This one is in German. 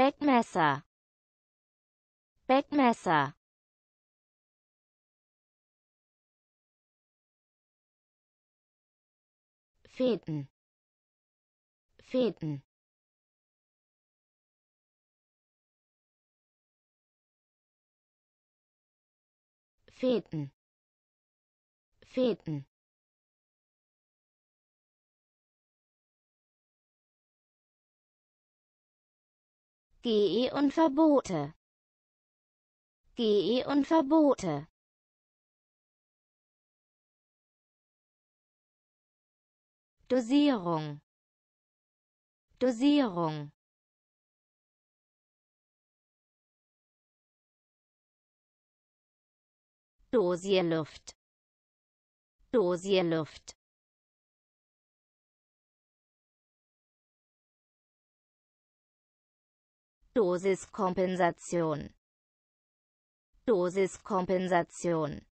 Bettmesser Bettmesser Fäden Fäden Fäden Fäden GE und Verbote. GE und Verbote. Dosierung. Dosierung. Dosierluft. Dosierluft. Dosiskompensation Dosiskompensation